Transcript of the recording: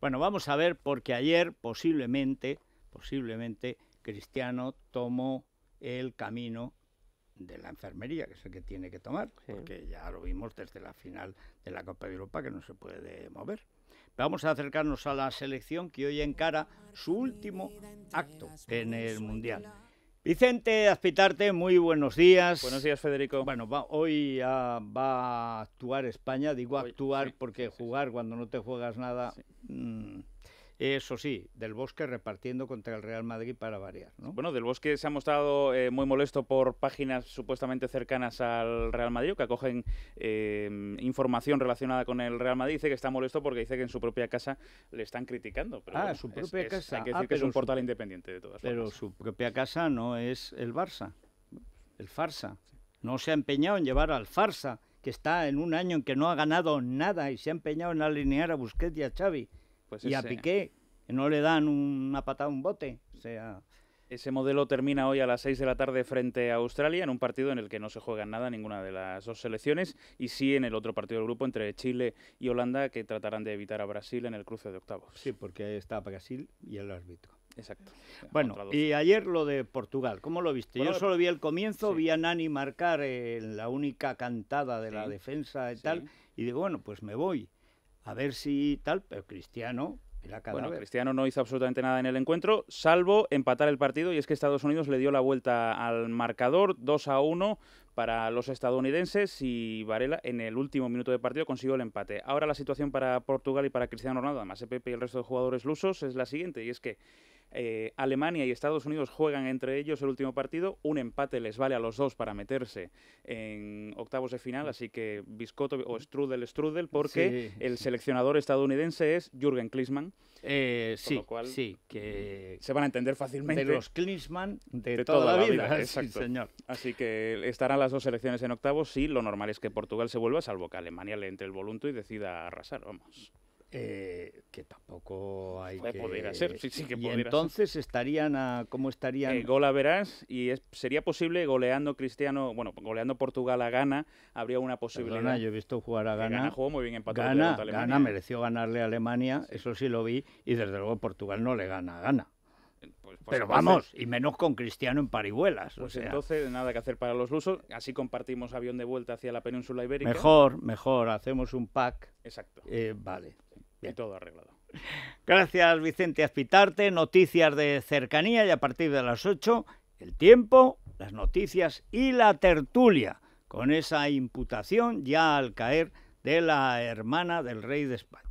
Bueno, vamos a ver porque ayer posiblemente, posiblemente Cristiano tomó el camino de la enfermería, que es el que tiene que tomar, porque ya lo vimos desde la final de la Copa de Europa que no se puede mover. Vamos a acercarnos a la selección que hoy encara su último acto en el Mundial. Vicente Azpitarte, muy buenos días. Buenos días, Federico. Bueno, hoy ah, va a actuar España, digo actuar porque jugar cuando no te juegas nada Mm, eso sí, Del Bosque repartiendo contra el Real Madrid para variar. Bueno, Del Bosque se ha mostrado eh, muy molesto por páginas supuestamente cercanas al Real Madrid, que acogen eh, información relacionada con el Real Madrid. Dice que está molesto porque dice que en su propia casa le están criticando. Pero ah, su propia casa. hay que ah, decir que es un portal independiente de todas formas. Pero su propia casa no es el Barça, el Farsa. No se ha empeñado en llevar al Farsa, que está en un año en que no ha ganado nada y se ha empeñado en alinear a Busquets y a Xavi pues y a Piqué no le dan una patada, un bote. O sea. Ese modelo termina hoy a las 6 de la tarde frente a Australia, en un partido en el que no se juega nada ninguna de las dos selecciones, y sí en el otro partido del grupo entre Chile y Holanda, que tratarán de evitar a Brasil en el cruce de octavos. Sí, porque está Brasil y el árbitro. Exacto. Bueno, y ayer lo de Portugal, ¿cómo lo viste? Yo solo vi el comienzo, vi a Nani marcar en eh, la única cantada de la defensa y tal, y digo, bueno, pues me voy a ver si tal, pero Cristiano era bueno, Cristiano no hizo absolutamente nada en el encuentro, salvo empatar el partido, y es que Estados Unidos le dio la vuelta al marcador 2 a 1 para los estadounidenses y Varela en el último minuto de partido consiguió el empate. Ahora la situación para Portugal y para Cristiano Ronaldo, además de Pepe y el resto de jugadores lusos, es la siguiente, y es que eh, Alemania y Estados Unidos juegan entre ellos el último partido. Un empate les vale a los dos para meterse en octavos de final, así que Biscotto o Strudel, Strudel, porque el seleccionador estadounidense es Jürgen Klinsmann. Eh, sí, lo cual que se van a entender fácilmente. De los Klinsmann de, toda, la vida, señor. Así que estarán las dos selecciones en octavos. Sí, lo normal es que Portugal se vuelva, salvo que Alemania le entre el volunto y decida arrasar. Vamos. Eh, que tampoco hay que... poder hacer, y entonces estarían a... ¿Cómo estarían? Eh, Gol a verás, y sería posible goleando Cristiano, bueno, goleando Portugal a gana habría una posibilidad. Perdona, yo he visto jugar a Ghana. Ghana jugó muy bien empatado Alemania. Ghana mereció ganarle a Alemania, eso sí lo vi, y desde luego Portugal no le gana a Ghana. Pues, pues, Pero vamos, y menos con Cristiano en parihuelas. Pues entonces nada que hacer para los lusos. Así compartimos avión de vuelta hacia la península ibérica. Mejor, mejor, hacemos un pack. Exacto. Eh, vale todo arreglado. Gracias, Vicente Aspitarte. Noticias de cercanía y a partir de las 8, el tiempo, las noticias y la tertulia, con esa imputación ya al caer de la hermana del rey de España.